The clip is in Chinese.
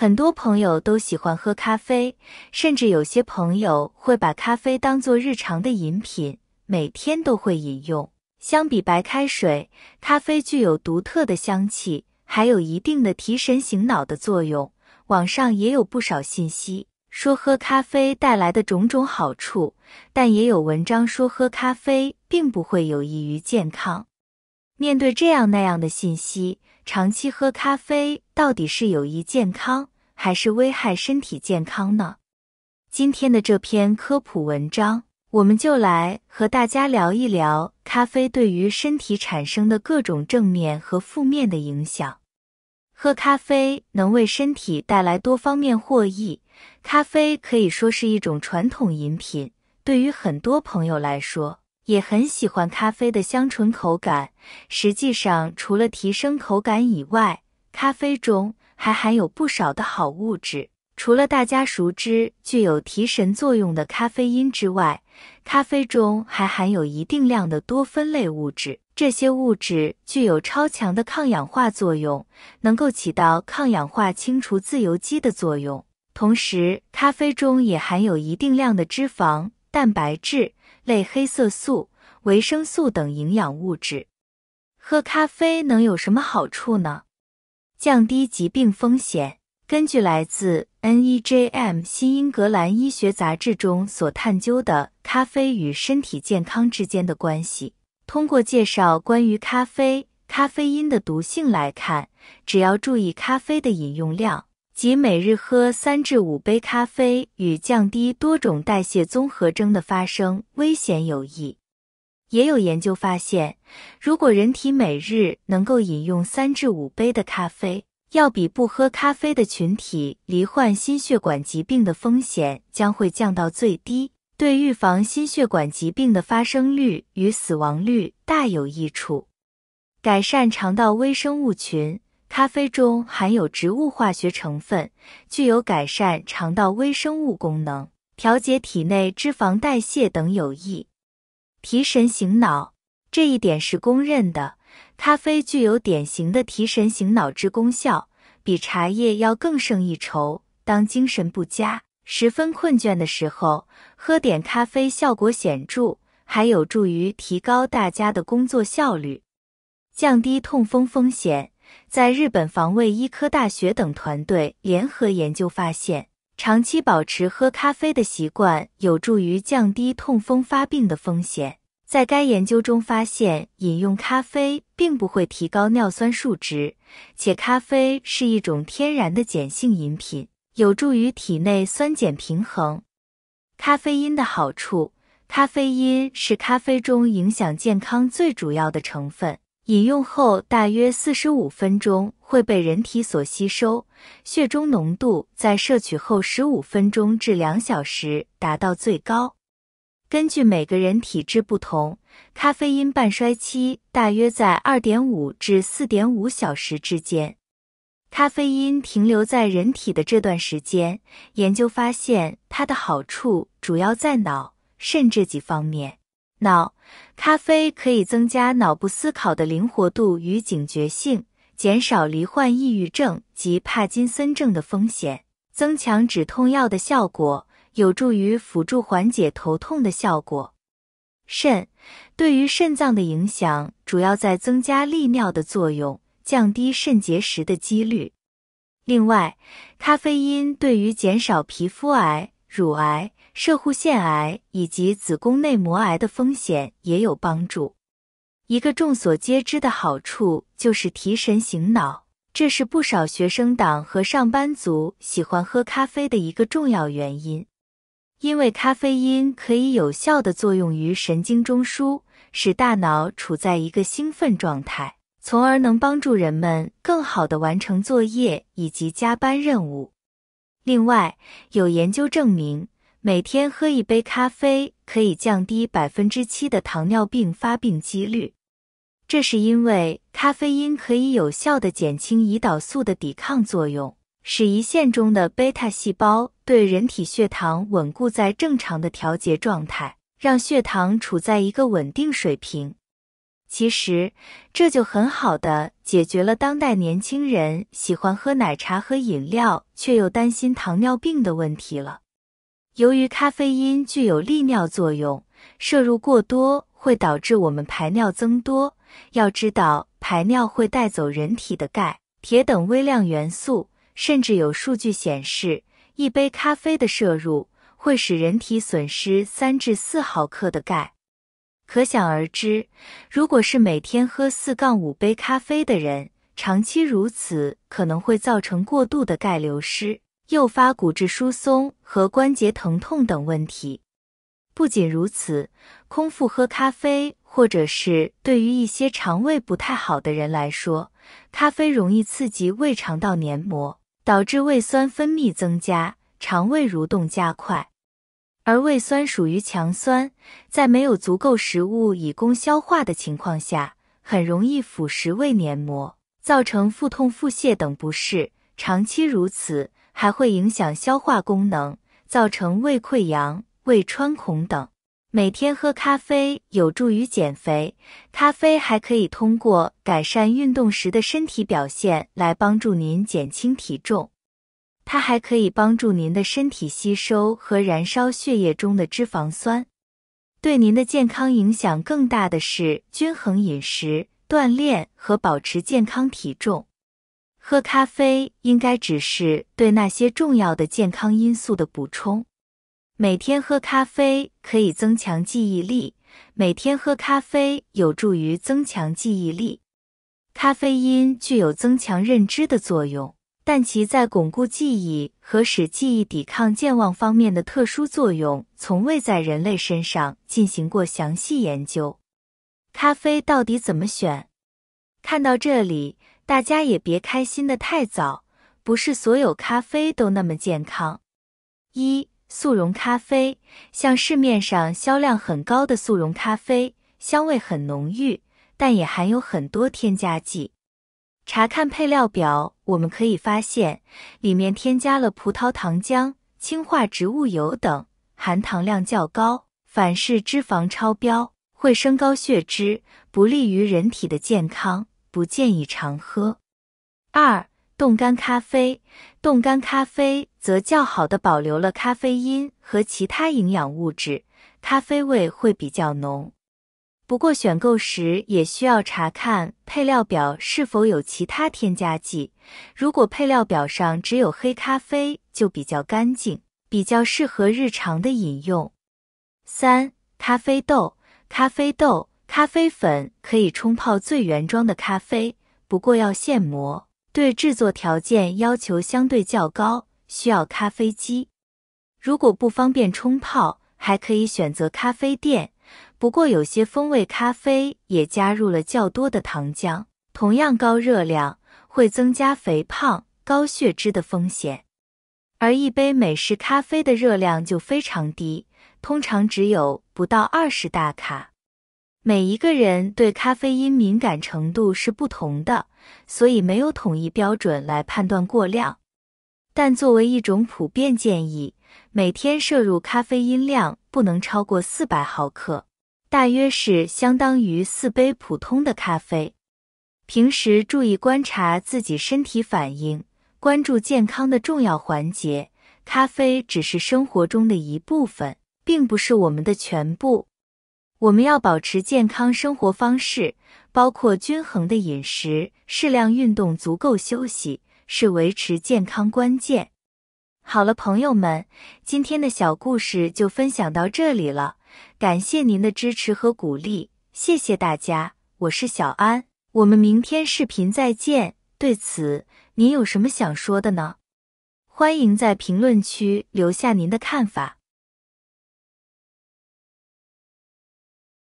很多朋友都喜欢喝咖啡，甚至有些朋友会把咖啡当做日常的饮品，每天都会饮用。相比白开水，咖啡具有独特的香气，还有一定的提神醒脑的作用。网上也有不少信息说喝咖啡带来的种种好处，但也有文章说喝咖啡并不会有益于健康。面对这样那样的信息，长期喝咖啡到底是有益健康？还是危害身体健康呢？今天的这篇科普文章，我们就来和大家聊一聊咖啡对于身体产生的各种正面和负面的影响。喝咖啡能为身体带来多方面获益。咖啡可以说是一种传统饮品，对于很多朋友来说也很喜欢咖啡的香醇口感。实际上，除了提升口感以外，咖啡中。还含有不少的好物质，除了大家熟知具有提神作用的咖啡因之外，咖啡中还含有一定量的多酚类物质，这些物质具有超强的抗氧化作用，能够起到抗氧化、清除自由基的作用。同时，咖啡中也含有一定量的脂肪、蛋白质、类黑色素、维生素等营养物质。喝咖啡能有什么好处呢？降低疾病风险。根据来自 NEJM 新英格兰医学杂志中所探究的咖啡与身体健康之间的关系，通过介绍关于咖啡、咖啡因的毒性来看，只要注意咖啡的饮用量即每日喝三至五杯咖啡，与降低多种代谢综合征的发生危险有益。也有研究发现，如果人体每日能够饮用三至五杯的咖啡，要比不喝咖啡的群体罹患心血管疾病的风险将会降到最低，对预防心血管疾病的发生率与死亡率大有益处，改善肠道微生物群。咖啡中含有植物化学成分，具有改善肠道微生物功能、调节体内脂肪代谢等有益。提神醒脑这一点是公认的，咖啡具有典型的提神醒脑之功效，比茶叶要更胜一筹。当精神不佳、十分困倦的时候，喝点咖啡效果显著，还有助于提高大家的工作效率，降低痛风风险。在日本防卫医科大学等团队联合研究发现。长期保持喝咖啡的习惯有助于降低痛风发病的风险。在该研究中发现，饮用咖啡并不会提高尿酸数值，且咖啡是一种天然的碱性饮品，有助于体内酸碱平衡。咖啡因的好处：咖啡因是咖啡中影响健康最主要的成分。饮用后大约四十五分钟会被人体所吸收，血中浓度在摄取后十五分钟至两小时达到最高。根据每个人体质不同，咖啡因半衰期大约在二点五至四点五小时之间。咖啡因停留在人体的这段时间，研究发现它的好处主要在脑、肾这几方面。脑咖啡可以增加脑部思考的灵活度与警觉性，减少罹患抑郁症及帕金森症的风险，增强止痛药的效果，有助于辅助缓解头痛的效果。肾对于肾脏的影响主要在增加利尿的作用，降低肾结石的几率。另外，咖啡因对于减少皮肤癌、乳癌。射护腺癌以及子宫内膜癌的风险也有帮助。一个众所皆知的好处就是提神醒脑，这是不少学生党和上班族喜欢喝咖啡的一个重要原因。因为咖啡因可以有效的作用于神经中枢，使大脑处在一个兴奋状态，从而能帮助人们更好的完成作业以及加班任务。另外，有研究证明。每天喝一杯咖啡可以降低百分之七的糖尿病发病几率，这是因为咖啡因可以有效的减轻胰岛素的抵抗作用，使胰腺中的贝塔细胞对人体血糖稳固在正常的调节状态，让血糖处在一个稳定水平。其实，这就很好的解决了当代年轻人喜欢喝奶茶和饮料却又担心糖尿病的问题了。由于咖啡因具有利尿作用，摄入过多会导致我们排尿增多。要知道，排尿会带走人体的钙、铁等微量元素，甚至有数据显示，一杯咖啡的摄入会使人体损失三至四毫克的钙。可想而知，如果是每天喝四杠五杯咖啡的人，长期如此可能会造成过度的钙流失。诱发骨质疏松和关节疼痛等问题。不仅如此，空腹喝咖啡，或者是对于一些肠胃不太好的人来说，咖啡容易刺激胃肠道黏膜，导致胃酸分泌增加，肠胃蠕动加快。而胃酸属于强酸，在没有足够食物以供消化的情况下，很容易腐蚀胃黏膜，造成腹痛、腹泻等不适。长期如此。还会影响消化功能，造成胃溃疡、胃穿孔等。每天喝咖啡有助于减肥，咖啡还可以通过改善运动时的身体表现来帮助您减轻体重。它还可以帮助您的身体吸收和燃烧血液中的脂肪酸。对您的健康影响更大的是均衡饮食、锻炼和保持健康体重。喝咖啡应该只是对那些重要的健康因素的补充。每天喝咖啡可以增强记忆力。每天喝咖啡有助于增强记忆力。咖啡因具有增强认知的作用，但其在巩固记忆和使记忆抵抗健忘方面的特殊作用，从未在人类身上进行过详细研究。咖啡到底怎么选？看到这里。大家也别开心的太早，不是所有咖啡都那么健康。一速溶咖啡，像市面上销量很高的速溶咖啡，香味很浓郁，但也含有很多添加剂。查看配料表，我们可以发现里面添加了葡萄糖浆、氢化植物油等，含糖量较高，反式脂肪超标，会升高血脂，不利于人体的健康。不建议常喝。二、冻干咖啡，冻干咖啡则较好的保留了咖啡因和其他营养物质，咖啡味会比较浓。不过选购时也需要查看配料表是否有其他添加剂，如果配料表上只有黑咖啡，就比较干净，比较适合日常的饮用。三、咖啡豆，咖啡豆。咖啡粉可以冲泡最原装的咖啡，不过要现磨，对制作条件要求相对较高，需要咖啡机。如果不方便冲泡，还可以选择咖啡店。不过有些风味咖啡也加入了较多的糖浆，同样高热量，会增加肥胖、高血脂的风险。而一杯美式咖啡的热量就非常低，通常只有不到二十大卡。每一个人对咖啡因敏感程度是不同的，所以没有统一标准来判断过量。但作为一种普遍建议，每天摄入咖啡因量不能超过四百毫克，大约是相当于四杯普通的咖啡。平时注意观察自己身体反应，关注健康的重要环节。咖啡只是生活中的一部分，并不是我们的全部。我们要保持健康生活方式，包括均衡的饮食、适量运动、足够休息，是维持健康关键。好了，朋友们，今天的小故事就分享到这里了，感谢您的支持和鼓励，谢谢大家，我是小安，我们明天视频再见。对此，您有什么想说的呢？欢迎在评论区留下您的看法。